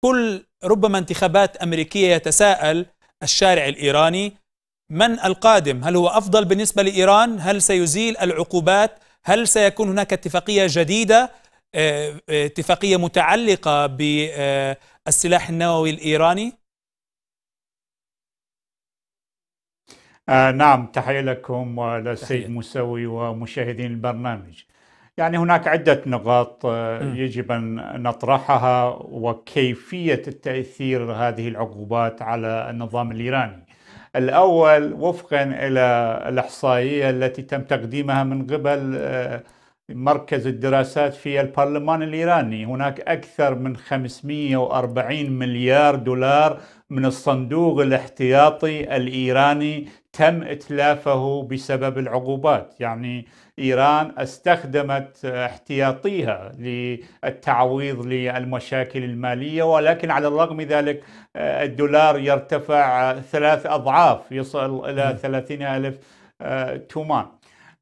كل ربما انتخابات أمريكية يتساءل الشارع الإيراني من القادم هل هو أفضل بالنسبة لإيران هل سيزيل العقوبات هل سيكون هناك اتفاقية جديدة آه، آه، اتفاقية متعلقة بالسلاح النووي الإيراني آه نعم تحية لكم وللسيد موسوي ومشاهدين البرنامج يعني هناك عدة نقاط آه، يجب أن نطرحها وكيفية تأثير هذه العقوبات على النظام الإيراني الأول وفقا إلى الإحصائية التي تم تقديمها من قبل آه، مركز الدراسات في البرلمان الإيراني هناك أكثر من 540 مليار دولار من الصندوق الاحتياطي الإيراني تم اتلافه بسبب العقوبات يعني ايران استخدمت احتياطيها للتعويض للمشاكل الماليه ولكن على الرغم من ذلك آه، الدولار يرتفع ثلاث اضعاف يصل الى ثلاثين الف آه، تومان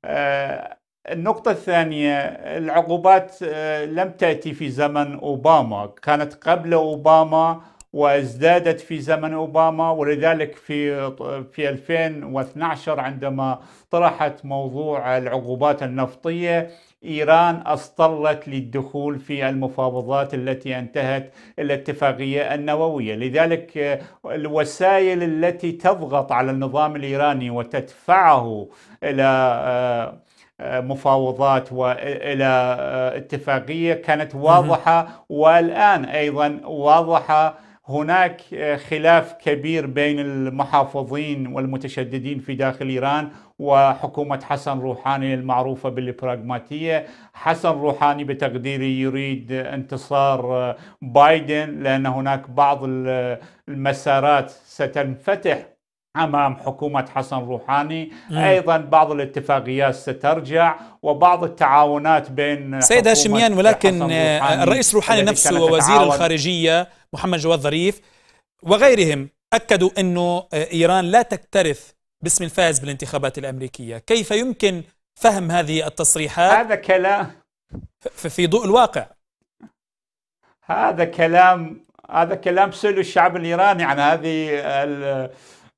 آه، النقطة الثانية العقوبات لم تأتي في زمن أوباما كانت قبل أوباما وازدادت في زمن اوباما ولذلك في في 2012 عندما طرحت موضوع العقوبات النفطيه ايران اصطلت للدخول في المفاوضات التي انتهت الاتفاقيه النوويه، لذلك الوسائل التي تضغط على النظام الايراني وتدفعه الى آه، آه، مفاوضات والى آه، اتفاقيه كانت واضحه والان ايضا واضحه هناك آه، خلاف كبير بين المحافظين والمتشددين في داخل ايران وحكومه حسن روحاني المعروفه بالبراغماتيه، حسن روحاني بتقديري يريد انتصار آه، بايدن لان هناك بعض المسارات ستنفتح امام حكومه حسن روحاني مم. ايضا بعض الاتفاقيات سترجع وبعض التعاونات بين سيد هاشميان ولكن آه، روحاني الرئيس روحاني نفسه ووزير الخارجيه محمد جواد ظريف وغيرهم اكدوا انه آه، ايران لا تكترث باسم الفائز بالانتخابات الامريكيه كيف يمكن فهم هذه التصريحات هذا كلام في ضوء الواقع هذا كلام هذا كلام سلو الشعب الايراني عن هذه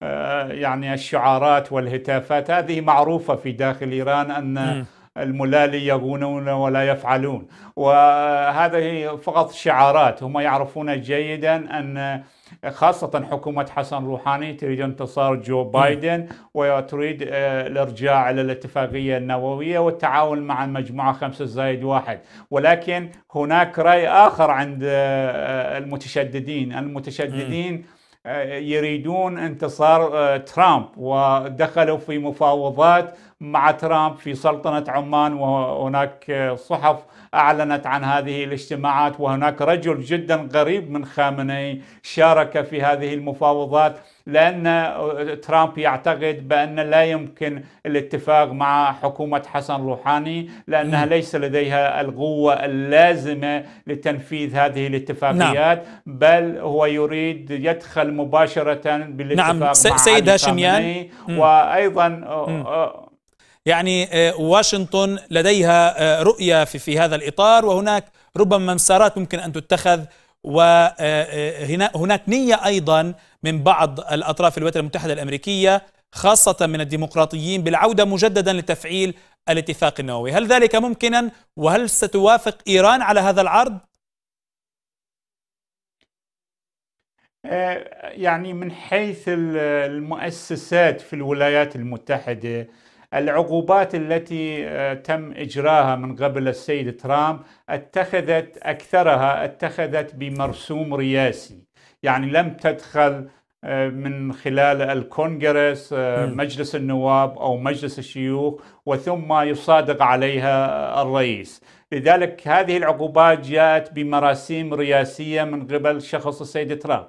آه، يعني الشعارات والهتافات هذه معروفة في داخل إيران أن الملالي يغونون ولا يفعلون وهذه فقط شعارات هم يعرفون جيدا أن خاصة حكومة حسن روحاني تريد انتصار جو بايدن وتريد آه، الارجاع إلى الاتفاقية النووية والتعاون مع المجموعة خمسة زائد واحد ولكن هناك رأي آخر عند آه، المتشددين المتشددين م. يريدون انتصار آه، ترامب ودخلوا في مفاوضات مع ترامب في سلطنة عمان وهناك آه، صحف أعلنت عن هذه الاجتماعات وهناك رجل جدا قريب من خامنئي شارك في هذه المفاوضات لأن آه، ترامب يعتقد بأن لا يمكن الاتفاق مع حكومة حسن روحاني لأنها ليس لديها القوة اللازمة لتنفيذ هذه نعم. الاتفاقيات بل هو يريد يدخل مباشرة بالاتفاق نعم مع سيد هاشميان وأيضا آه، مم. آه، يعني آه، واشنطن لديها رؤية في, في هذا الإطار وهناك ربما مسارات ممكن أن تتخذ وهناك نية أيضا من بعض الأطراف في الولايات المتحدة الأمريكية خاصة من الديمقراطيين بالعودة مجددا لتفعيل الاتفاق النووي هل ذلك ممكنا وهل ستوافق إيران على هذا العرض؟ آه، يعني من حيث المؤسسات في الولايات المتحدة العقوبات التي آه، تم إجراها من قبل السيد ترامب اتخذت أكثرها اتخذت بمرسوم رياسي يعني لم تدخل آه، من خلال الكونغرس آه، مجلس النواب او مجلس الشيوخ وثم يصادق عليها الرئيس لذلك هذه العقوبات جاءت بمراسيم رئاسيه من قبل شخص السيد ترامب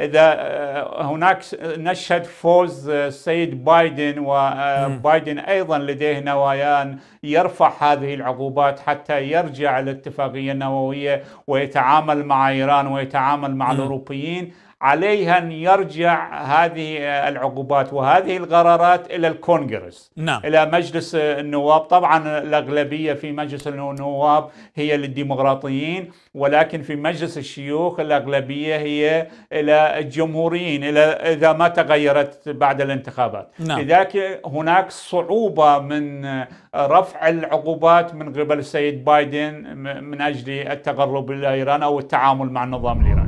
اذا آه، هناك نشهد فوز السيد آه، بايدن وبايدن آه، ايضا لديه نوايان ان يرفع هذه العقوبات حتى يرجع الاتفاقيه النوويه ويتعامل مع ايران ويتعامل مع الاوروبيين عليه ان يرجع هذه العقوبات وهذه القرارات الى الكونغرس نعم. الى مجلس النواب طبعا الاغلبيه في مجلس النواب هي للديمقراطيين ولكن في مجلس الشيوخ الاغلبيه هي الى الجمهوريين اذا ما تغيرت بعد الانتخابات نعم. لذلك هناك صعوبه من رفع العقوبات من قبل السيد بايدن من اجل التقرب الى ايران او التعامل مع النظام الايراني